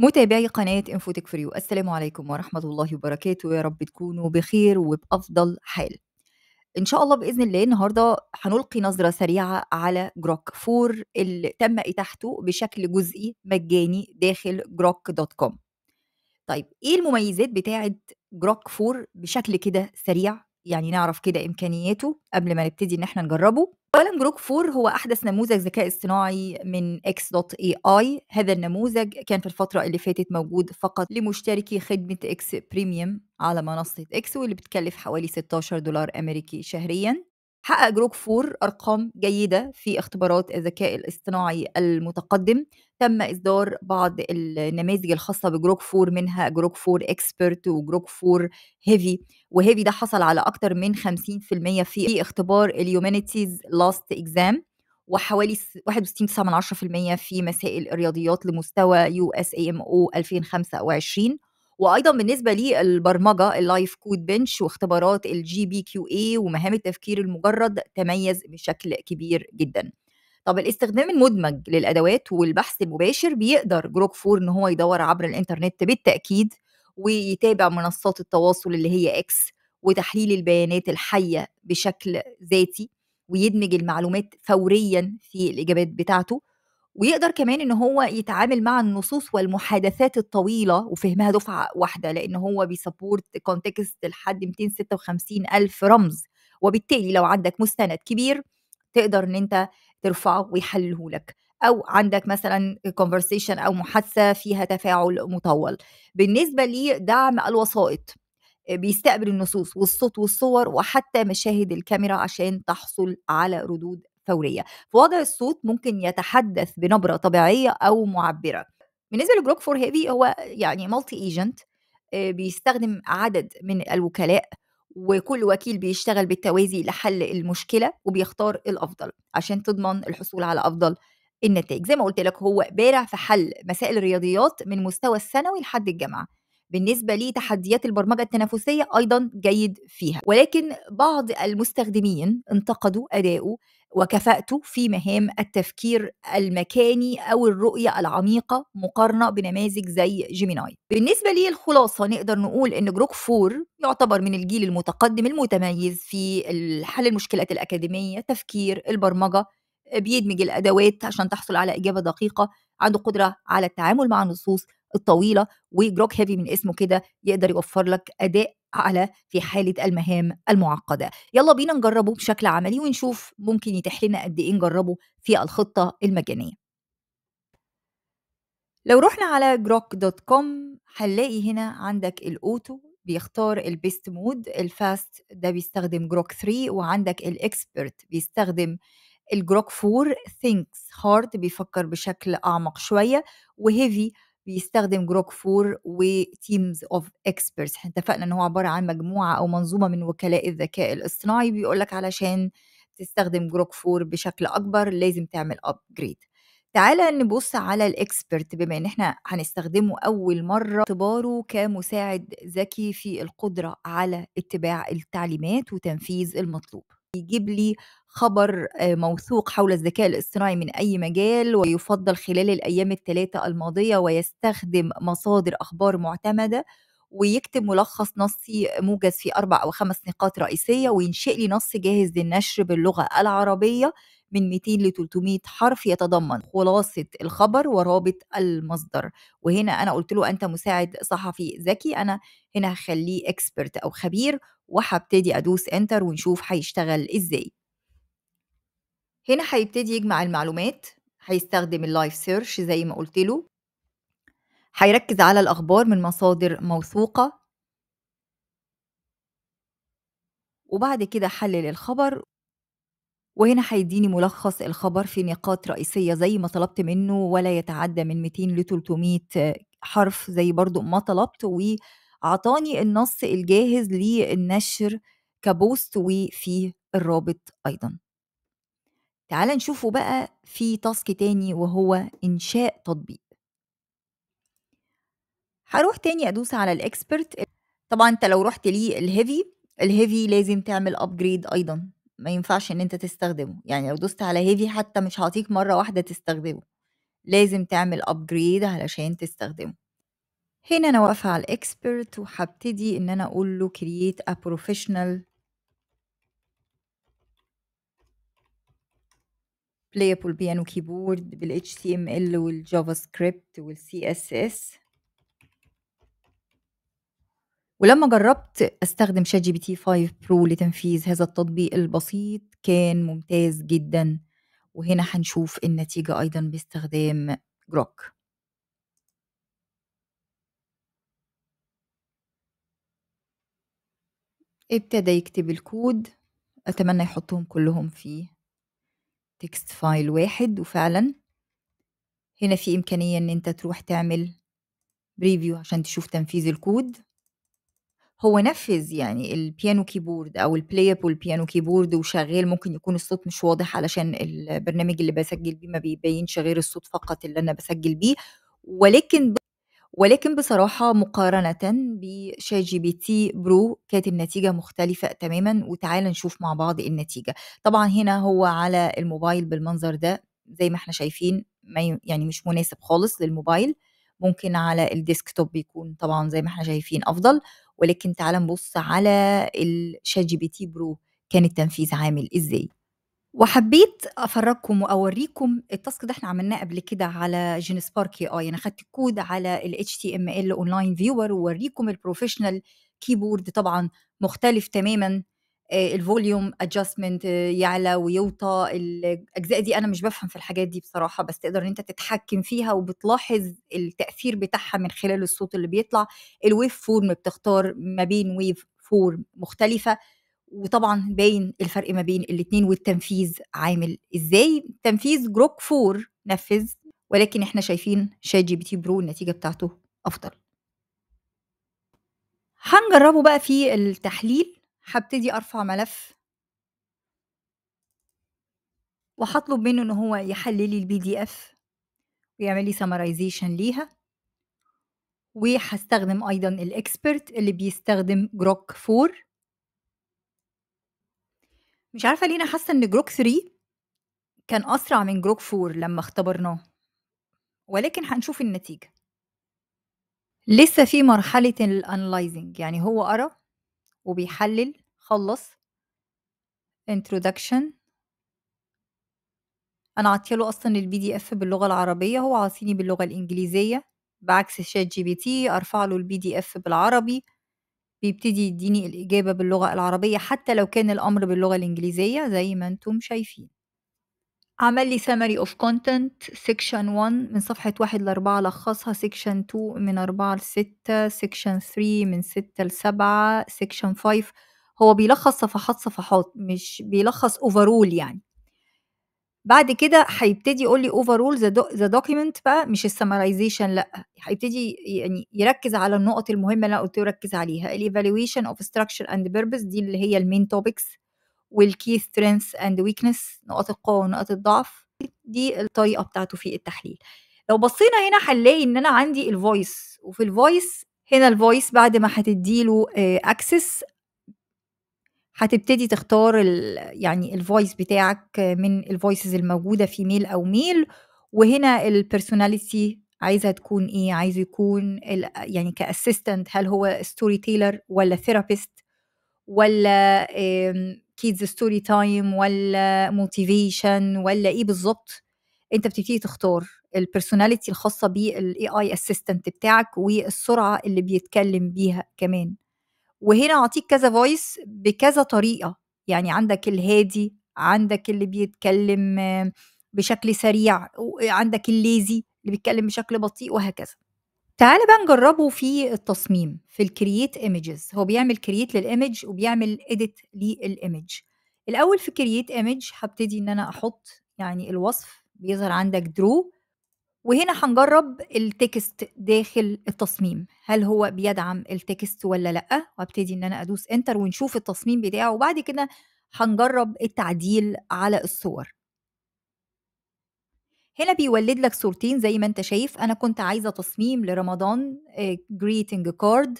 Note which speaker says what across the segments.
Speaker 1: متابعي قناة انفوتك فريو السلام عليكم ورحمة الله وبركاته يا رب تكونوا بخير وبأفضل حال إن شاء الله بإذن الله النهاردة هنلقي نظرة سريعة على جروك فور اللي تم إتاحته بشكل جزئي مجاني داخل جروك دوت كوم طيب إيه المميزات بتاعة جروك فور بشكل كده سريع يعني نعرف كده امكانياته قبل ما نبتدي ان احنا نجربه قلم جروك 4 هو احدث نموذج ذكاء اصطناعي من X.AI هذا النموذج كان في الفتره اللي فاتت موجود فقط لمشتركي خدمه اكس بريميوم على منصه اكس واللي بتكلف حوالي 16 دولار امريكي شهريا حقق جروك فور أرقام جيدة في اختبارات الذكاء الاصطناعي المتقدم تم إصدار بعض النماذج الخاصة بجروك فور منها جروك فور إكسبرت وجروك فور هيفي وهيفي ده حصل على أكتر من 50% في اختبار اليومانيتيز لاست إكزام وحوالي 61.9% في مسائل الرياضيات لمستوى يو اس ام او 2025 وايضا بالنسبه للبرمجه اللايف كود بنش واختبارات الجي بي كيو اي ومهام التفكير المجرد تميز بشكل كبير جدا طب الاستخدام المدمج للادوات والبحث المباشر بيقدر جروك فور ان هو يدور عبر الانترنت بالتاكيد ويتابع منصات التواصل اللي هي اكس وتحليل البيانات الحيه بشكل ذاتي ويدمج المعلومات فوريا في الاجابات بتاعته ويقدر كمان ان هو يتعامل مع النصوص والمحادثات الطويله وفهمها دفعه واحده لان هو بيسبورت كونتكست لحد 256 الف رمز وبالتالي لو عندك مستند كبير تقدر ان انت ترفعه ويحلله لك او عندك مثلا كونفرسيشن او محادثه فيها تفاعل مطول بالنسبه لدعم الوسائط بيستقبل النصوص والصوت والصور وحتى مشاهد الكاميرا عشان تحصل على ردود فوريه فوضع الصوت ممكن يتحدث بنبره طبيعيه او معبره بالنسبه لبروك فور هيفي هو يعني مالتي ايجنت آه، بيستخدم عدد من الوكلاء وكل وكيل بيشتغل بالتوازي لحل المشكله وبيختار الافضل عشان تضمن الحصول على افضل النتائج زي ما قلت لك هو بارع في حل مسائل الرياضيات من مستوى الثانوي لحد الجامعه بالنسبه تحديات البرمجه التنافسيه ايضا جيد فيها ولكن بعض المستخدمين انتقدوا اداؤه وكفاءته في مهام التفكير المكاني أو الرؤية العميقة مقارنة بنماذج زي جيميناي بالنسبة لي الخلاصة نقدر نقول أن جروك فور يعتبر من الجيل المتقدم المتميز في حل المشكلات الأكاديمية تفكير البرمجة بيدمج الأدوات عشان تحصل على إجابة دقيقة عنده قدرة على التعامل مع النصوص الطويله وجروك هيفي من اسمه كده يقدر يوفر لك اداء على في حالة المهام المعقدة يلا بينا نجربه بشكل عملي ونشوف ممكن يتيح لنا قد إيه نجربه في الخطة المجانية لو رحنا على جروك دوت كوم هنلاقي هنا عندك الاوتو بيختار البيست مود الفاست ده بيستخدم جروك 3 وعندك الاكسبرت بيستخدم الجروك 4 ثينكس هارد بيفكر بشكل اعمق شويه وهيفي بيستخدم جروك فور وتيمز اوف اكسبرتس احنا اتفقنا ان هو عباره عن مجموعه او منظومه من وكلاء الذكاء الاصطناعي بيقول لك علشان تستخدم جروك فور بشكل اكبر لازم تعمل ابجريد تعالى نبص على الاكسبرت بما ان احنا هنستخدمه اول مره اعتباره كمساعد ذكي في القدره على اتباع التعليمات وتنفيذ المطلوب يجيب لي خبر آه، موثوق حول الذكاء الاصطناعي من أي مجال ويفضل خلال الأيام الثلاثة الماضية ويستخدم مصادر أخبار معتمدة ويكتب ملخص نصي موجز في أربع أو خمس نقاط رئيسية وينشئ لي نص جاهز للنشر باللغة العربية من 200 ل 300 حرف يتضمن خلاصة الخبر ورابط المصدر وهنا أنا قلت له أنت مساعد صحفي ذكي أنا هنا هخليه اكسبرت أو خبير وهبتدي أدوس انتر ونشوف هيشتغل إزاي هنا هيبتدي يجمع المعلومات هيستخدم اللايف سيرش زي ما قلت له هيركز على الأخبار من مصادر موثوقة وبعد كده حلل الخبر وهنا هيديني ملخص الخبر في نقاط رئيسية زي ما طلبت منه ولا يتعدى من 200 ل 300 حرف زي برضو ما طلبت وعطاني النص الجاهز للنشر كبوست وفيه الرابط أيضاً تعال نشوفه بقى في تاسك تاني وهو إنشاء تطبيق هروح تاني أدوس على الإكسبرت طبعا أنت لو رحت ليه الهيفي الهيفي لازم تعمل أبجريد أيضا ما ينفعش إن أنت تستخدمه يعني لو دوست على هيفي حتى مش هعطيك مرة واحدة تستخدمه لازم تعمل أبجريد علشان تستخدمه هنا أنا واقفة على الإكسبرت وهبتدي إن أنا أقول له كرييت ا بروفيشنال بلايبل بيانو كيبورد بال HTML وال JavaScript والجافا سكريبت ولما جربت استخدم شات جي بي تي 5 برو لتنفيذ هذا التطبيق البسيط كان ممتاز جدا وهنا هنشوف النتيجة أيضا باستخدام جروك ابتدى يكتب الكود أتمنى يحطهم كلهم فيه تكست فايل واحد وفعلا هنا في إمكانية إن أنت تروح تعمل بريفيو عشان تشوف تنفيذ الكود هو نفذ يعني البيانو كيبورد او البلايبل بيانو كيبورد وشغال ممكن يكون الصوت مش واضح علشان البرنامج اللي بسجل بيه ما بيبينش غير الصوت فقط اللي انا بسجل بيه ولكن ولكن بصراحة مقارنة بشات جي بي تي برو كانت النتيجة مختلفة تماما وتعال نشوف مع بعض إيه النتيجة طبعا هنا هو على الموبايل بالمنظر ده زي ما احنا شايفين ما يعني مش مناسب خالص للموبايل ممكن على الديسكتوب يكون طبعا زي ما احنا شايفين افضل ولكن تعال نبص على الشات جي بي تي برو كان التنفيذ عامل ازاي وحبيت أفرجكم وأوريكم التاسك ده احنا عملناه قبل كده على جين سبارك اي اي انا خدت الكود على ال HTML اونلاين فيور ووريكم البروفيشنال كيبورد طبعا مختلف تماما آه، الفوليوم ادجستمنت آه، يعلى ويوطى الاجزاء دي انا مش بفهم في الحاجات دي بصراحه بس تقدر ان انت تتحكم فيها وبتلاحظ التاثير بتاعها من خلال الصوت اللي بيطلع الويف فورم بتختار ما بين ويف فورم مختلفه وطبعا باين الفرق ما بين الاثنين والتنفيذ عامل ازاي تنفيذ جروك فور نفذ ولكن احنا شايفين شات جي بي تي برو النتيجه بتاعته افضل هنجربه بقى في التحليل هبتدي ارفع ملف وهطلب منه ان هو يحلل لي البي دي اف ويعمل لي سمرايزيشن ليها وهستخدم ايضا الاكسبرت اللي بيستخدم جروك 4 مش عارفة ليه أنا حاسة إن جروك 3 كان أسرع من جروك 4 لمّا اختبرناه، ولكن هنشوف النتيجة. لسه في مرحلة الانلايزنج يعني هو قرا وبيحلل خلص introduction أنا عاطياله أصلا البي دي إف باللغة العربية هو عاطيني باللغة الإنجليزية بعكس شات جي بي تي أرفع له البي دي إف بالعربي بيبتدي يديني الإجابة باللغة العربية حتى لو كان الأمر باللغة الإنجليزية زي ما انتم شايفين عمل لي summary of content section 1 من صفحة 1 ل 4 لخصها section 2 من 4 ل 6 section 3 من 6 ل 7 section 5 هو بيلخص صفحات صفحات مش بيلخص overall يعني بعد كده هيبتدي يقول لي اوفرول ذا دوكيمنت بقى مش السمرايزيشن لا هيبتدي يعني يركز على النقط المهمه اللي انا قلت له ركز عليها الايفالويشن اوف ستراكشر اند بيربز دي اللي هي المين توبكس والكي سترينث اند ويكنس نقاط القوه ونقاط الضعف دي الطريقه بتاعته في التحليل لو بصينا هنا هنلاقي ان انا عندي الفويس وفي الفويس هنا الفويس بعد ما هتديله اكسس آه، هتبتدي تختار ال يعني الفويس بتاعك من الفويسز الموجوده في ميل او ميل وهنا البيرسوناليتي عايزه تكون ايه عايز يكون يعني كاسيستنت هل هو ستوري تيلر ولا ثيرابيست ولا كيدز ستوري تايم ولا موتيفيشن ولا ايه بالظبط انت بتبتدي تختار البيرسوناليتي الخاصه بالاي اي اسيستنت بتاعك والسرعه اللي بيتكلم بيها كمان وهنا اعطيك كذا فويس بكذا طريقه يعني عندك الهادي عندك اللي بيتكلم بشكل سريع عندك الليزي اللي بيتكلم بشكل بطيء وهكذا تعال بقى نجربه في التصميم في الكرييت ايمجز هو بيعمل كرييت للايمج وبيعمل اديت للايمج الاول في كرييت ايمج هبتدي ان انا احط يعني الوصف بيظهر عندك درو وهنا هنجرب التكست داخل التصميم هل هو بيدعم التكست ولا لا وابتدي ان انا ادوس انتر ونشوف التصميم بتاعه وبعد كده هنجرب التعديل على الصور هنا بيولد لك صورتين زي ما انت شايف انا كنت عايزه تصميم لرمضان جريتنج آه، كارد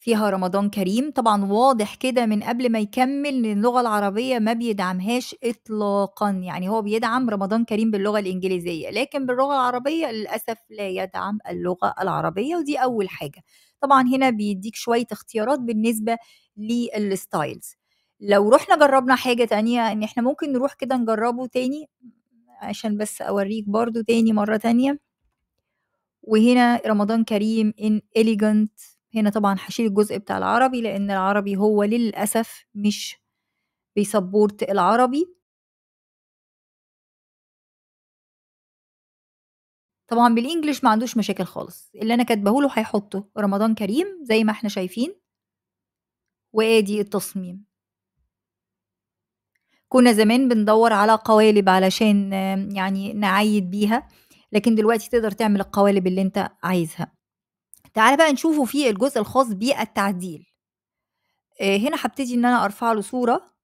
Speaker 1: فيها رمضان كريم طبعا واضح كده من قبل ما يكمل ان اللغه العربيه ما بيدعمهاش اطلاقا يعني هو بيدعم رمضان كريم باللغه الانجليزيه لكن باللغه العربيه للاسف لا يدعم اللغه العربيه ودي اول حاجه طبعا هنا بيديك شويه اختيارات بالنسبه للستايلز لو رحنا جربنا حاجه تانية ان احنا ممكن نروح كده نجربه تاني عشان بس اوريك برضو تاني مره تانية وهنا رمضان كريم in elegant هنا طبعا هشيل الجزء بتاع العربي لأن العربي هو للأسف مش بيسبورت العربي طبعا بالانجلش ما عندوش مشاكل خالص اللي انا كاتبه له هيحطه رمضان كريم زي ما احنا شايفين وادي التصميم كنا زمان بندور على قوالب علشان يعني نعيد بيها لكن دلوقتي تقدر تعمل القوالب اللي انت عايزها تعالى بقى نشوفه في الجزء الخاص بالتعديل آه، هنا هبتدي ان انا ارفع له صورة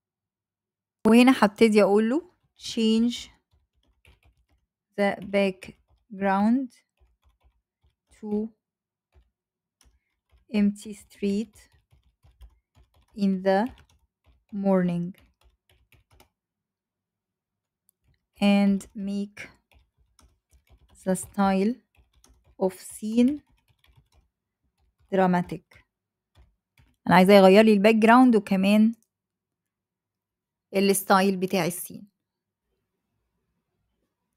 Speaker 1: وهنا هبتدي اقول له change the background to empty street in the morning and make the style of scene دراماتيك انا عايزاه يغير لي الباك جراوند وكمان الستايل بتاع السين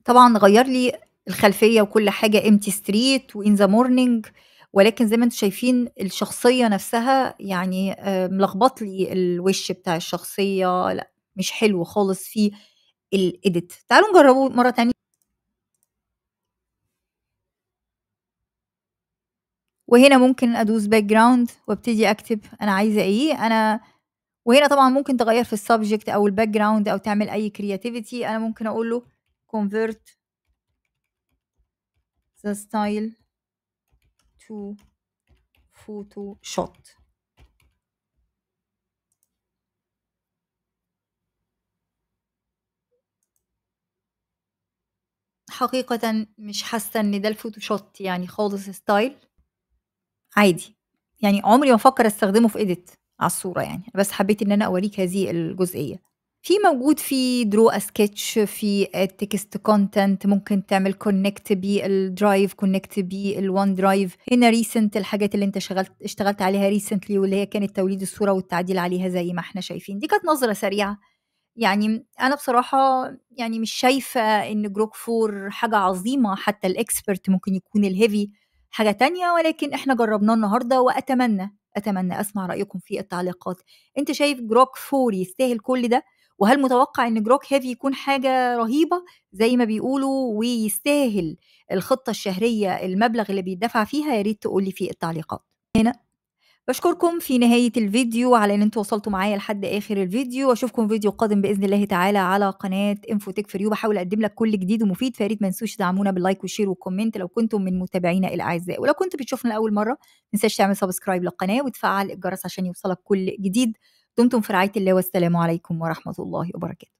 Speaker 1: طبعا غير لي الخلفيه وكل حاجه امتي ستريت وان ذا مورنينج ولكن زي ما انتم شايفين الشخصيه نفسها يعني آه، ملخبط لي الوش بتاع الشخصيه لا مش حلو خالص في الايديت تعالوا نجربه مره تانية وهنا ممكن ادوس باك جراوند وابتدي اكتب انا عايزه ايه انا وهنا طبعا ممكن تغير في السبجكت او الباك جراوند او تعمل اي كرياتيفيتي انا ممكن اقول له convert the style to photo shot حقيقة مش حاسة ان ده الفوتوشوت يعني خالص ستايل عادي، يعني عمري ما أفكّر أستخدمه في اديت على الصورة يعني، أنا بس حبّيت إن أنا أورّيك هذه الجزئية. في موجود في درو اسكتش في تكست كونتنت ممكن تعمل بي الدرايف كونكت بي الون درايف هنا ريسنت الحاجات اللي أنت شغلت اشتغلت عليها ريسنتلي واللي هي كانت توليد الصورة والتعديل عليها زي ما إحنا شايفين، دي كانت نظرة سريعة. يعني أنا بصراحة يعني مش شايفة إن جروك فور حاجة عظيمة، حتى الاكسبرت ممكن يكون الهيفي حاجة تانية ولكن احنا جربناه النهاردة وأتمنى أتمنى أسمع رأيكم في التعليقات أنت شايف جروك فور يستاهل كل ده وهل متوقع ان جروك هيفي يكون حاجه رهيبه زي ما بيقولوا ويستاهل الخطه الشهريه المبلغ اللي بيدفع فيها يا ريت تقولي في التعليقات هنا بشكركم في نهاية الفيديو على ان انتوا وصلتوا معايا لحد اخر الفيديو واشوفكم فيديو قادم باذن الله تعالى على قناة انفوتك فريو بحاول اقدم لك كل جديد ومفيد فياريت ما تنسوش تدعمونا باللايك والشير والكومنت لو كنتم من متابعينا الاعزاء ولو كنت بتشوفنا لاول مرة ما تنساش تعمل سبسكرايب للقناة وتفعل الجرس عشان يوصلك كل جديد دمتم في رعاية الله والسلام عليكم ورحمة الله وبركاته